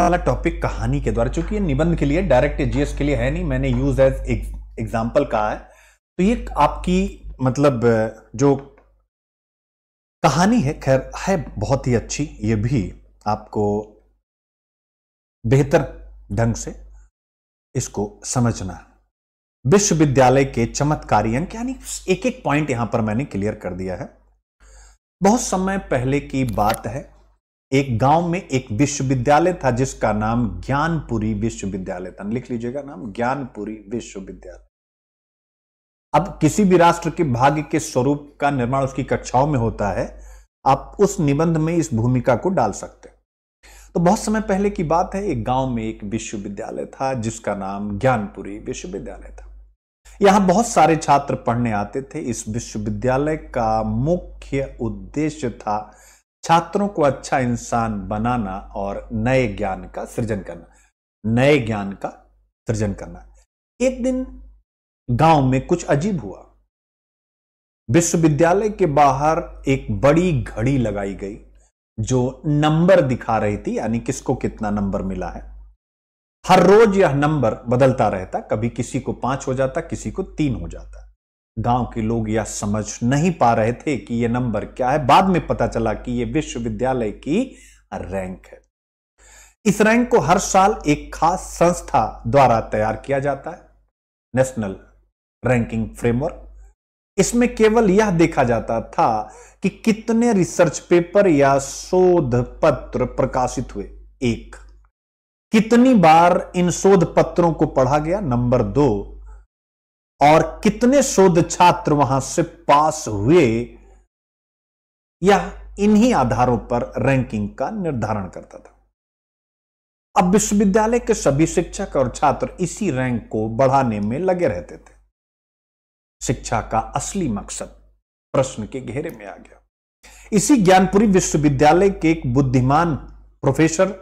वाला टॉपिक कहानी के द्वारा चूंकि ये निबंध के लिए डायरेक्ट जीएस के लिए है नहीं मैंने यूज एज एग्जाम्पल कहा है तो ये आपकी मतलब जो कहानी है खैर है बहुत ही अच्छी ये भी आपको बेहतर ढंग से इसको समझना विश्वविद्यालय के चमत्कारी अंक यानी एक एक पॉइंट यहां पर मैंने क्लियर कर दिया है बहुत समय पहले की बात है एक गांव में एक विश्वविद्यालय था जिसका नाम ज्ञानपुरी विश्वविद्यालय था लिख लीजिएगा नाम ज्ञानपुरी विश्वविद्यालय अब किसी भी राष्ट्र के भाग्य के स्वरूप का निर्माण उसकी कक्षाओं में होता है आप उस निबंध में इस भूमिका को डाल सकते हैं तो बहुत समय पहले की बात है एक गांव में एक विश्वविद्यालय था जिसका नाम ज्ञानपुरी विश्वविद्यालय था यहां बहुत सारे छात्र पढ़ने आते थे इस विश्वविद्यालय का मुख्य उद्देश्य था छात्रों को अच्छा इंसान बनाना और नए ज्ञान का सृजन करना नए ज्ञान का सृजन करना एक दिन गांव में कुछ अजीब हुआ विश्वविद्यालय के बाहर एक बड़ी घड़ी लगाई गई जो नंबर दिखा रही थी यानी किसको कितना नंबर मिला है हर रोज यह नंबर बदलता रहता कभी किसी को पांच हो जाता किसी को तीन हो जाता गांव के लोग यह समझ नहीं पा रहे थे कि यह नंबर क्या है बाद में पता चला कि यह विश्वविद्यालय की रैंक है इस रैंक को हर साल एक खास संस्था द्वारा तैयार किया जाता है नेशनल रैंकिंग फ्रेमवर्क इसमें केवल यह देखा जाता था कि कितने रिसर्च पेपर या शोध पत्र प्रकाशित हुए एक कितनी बार इन शोध पत्रों को पढ़ा गया नंबर दो और कितने शोध छात्र वहां से पास हुए यह इन्हीं आधारों पर रैंकिंग का निर्धारण करता था अब विश्वविद्यालय के सभी शिक्षक और छात्र इसी रैंक को बढ़ाने में लगे रहते थे शिक्षा का असली मकसद प्रश्न के घेरे में आ गया इसी ज्ञानपुरी विश्वविद्यालय के एक बुद्धिमान प्रोफेसर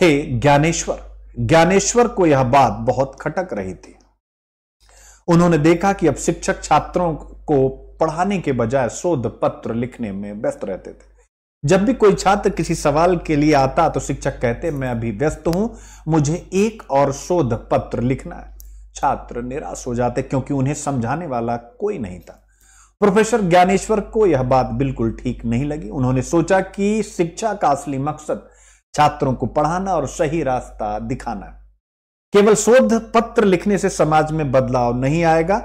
थे ज्ञानेश्वर ज्ञानेश्वर को यह बात बहुत खटक रही थी उन्होंने देखा कि अब शिक्षक छात्रों को पढ़ाने के बजाय शोध पत्र लिखने में व्यस्त रहते थे जब भी कोई छात्र किसी सवाल के लिए आता तो शिक्षक कहते मैं अभी व्यस्त हूं मुझे एक और शोध पत्र लिखना है छात्र निराश हो जाते क्योंकि उन्हें समझाने वाला कोई नहीं था प्रोफेसर ज्ञानेश्वर को यह बात बिल्कुल ठीक नहीं लगी उन्होंने सोचा कि शिक्षा का असली मकसद छात्रों को पढ़ाना और सही रास्ता दिखाना है केवल शोध पत्र लिखने से समाज में बदलाव नहीं आएगा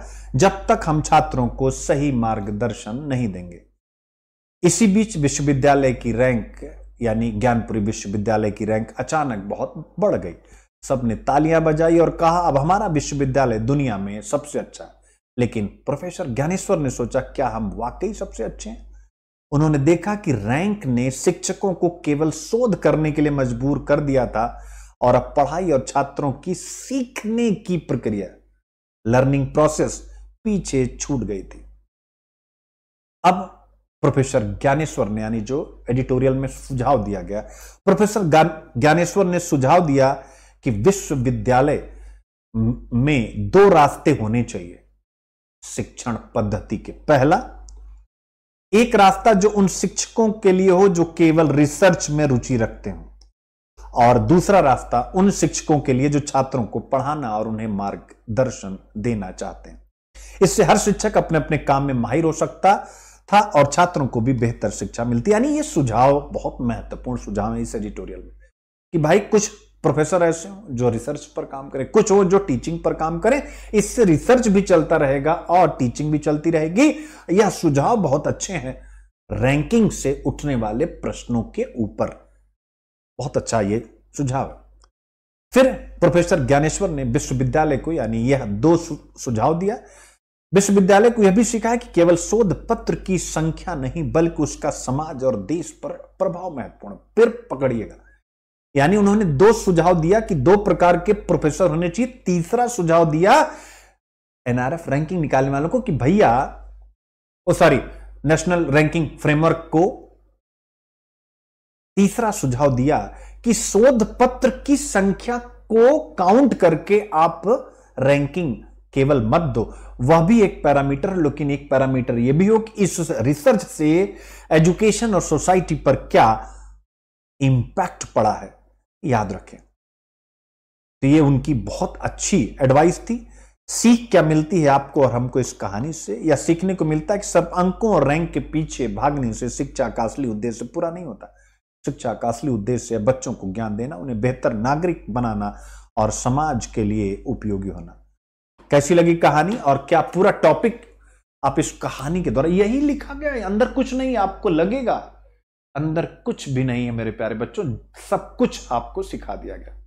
जब तक हम छात्रों को सही मार्गदर्शन नहीं देंगे इसी बीच विश्वविद्यालय की रैंक यानी ज्ञानपुरी विश्वविद्यालय की रैंक अचानक बहुत बढ़ गई सबने तालियां बजाई और कहा अब हमारा विश्वविद्यालय दुनिया में सबसे अच्छा है लेकिन प्रोफेसर ज्ञानेश्वर ने सोचा क्या हम वाकई सबसे अच्छे हैं उन्होंने देखा कि रैंक ने शिक्षकों को केवल शोध करने के लिए मजबूर कर दिया था और अब पढ़ाई और छात्रों की सीखने की प्रक्रिया लर्निंग प्रोसेस पीछे छूट गई थी अब प्रोफेसर ज्ञानेश्वर ने यानी जो एडिटोरियल में सुझाव दिया गया प्रोफेसर ज्ञानेश्वर ने सुझाव दिया कि विश्वविद्यालय में दो रास्ते होने चाहिए शिक्षण पद्धति के पहला एक रास्ता जो उन शिक्षकों के लिए हो जो केवल रिसर्च में रुचि रखते हो और दूसरा रास्ता उन शिक्षकों के लिए जो छात्रों को पढ़ाना और उन्हें मार्गदर्शन देना चाहते हैं इससे हर शिक्षक अपने अपने काम में माहिर हो सकता था और छात्रों को भी बेहतर शिक्षा मिलती यानी ये सुझाव बहुत महत्वपूर्ण सुझाव है इस एडिटोरियल में कि भाई कुछ प्रोफेसर ऐसे हो जो रिसर्च पर काम करें कुछ हो जो टीचिंग पर काम करें इससे रिसर्च भी चलता रहेगा और टीचिंग भी चलती रहेगी यह सुझाव बहुत अच्छे हैं रैंकिंग से उठने वाले प्रश्नों के ऊपर बहुत अच्छा ये सुझाव है फिर प्रोफेसर ज्ञानेश्वर ने विश्वविद्यालय को यानी यह दो सुझाव दिया विश्वविद्यालय को यह भी सिखाया कि केवल शोध पत्र की संख्या नहीं बल्कि उसका समाज और देश पर प्रभाव महत्वपूर्ण फिर पकड़िएगा यानी उन्होंने दो सुझाव दिया कि दो प्रकार के प्रोफेसर होने चाहिए तीसरा सुझाव दिया एनआरएफ रैंकिंग निकालने वालों को कि भैया oh sorry national ranking framework को तीसरा सुझाव दिया कि शोध पत्र की संख्या को काउंट करके आप रैंकिंग केवल मत दो वह भी एक पैरामीटर लेकिन एक पैरामीटर यह भी हो कि इस रिसर्च से एजुकेशन और सोसाइटी पर क्या इंपैक्ट पड़ा है याद रखें तो ये उनकी बहुत अच्छी एडवाइस थी सीख क्या मिलती है आपको और हमको इस कहानी से या सीखने को मिलता है कि सब अंकों और रैंक के पीछे भागने से शिक्षा का असली उद्देश्य पूरा नहीं होता शिक्षा का असली उद्देश्य है बच्चों को ज्ञान देना उन्हें बेहतर नागरिक बनाना और समाज के लिए उपयोगी होना कैसी लगी कहानी और क्या पूरा टॉपिक आप इस कहानी के द्वारा यही लिखा गया है अंदर कुछ नहीं आपको लगेगा अंदर कुछ भी नहीं है मेरे प्यारे बच्चों सब कुछ आपको सिखा दिया गया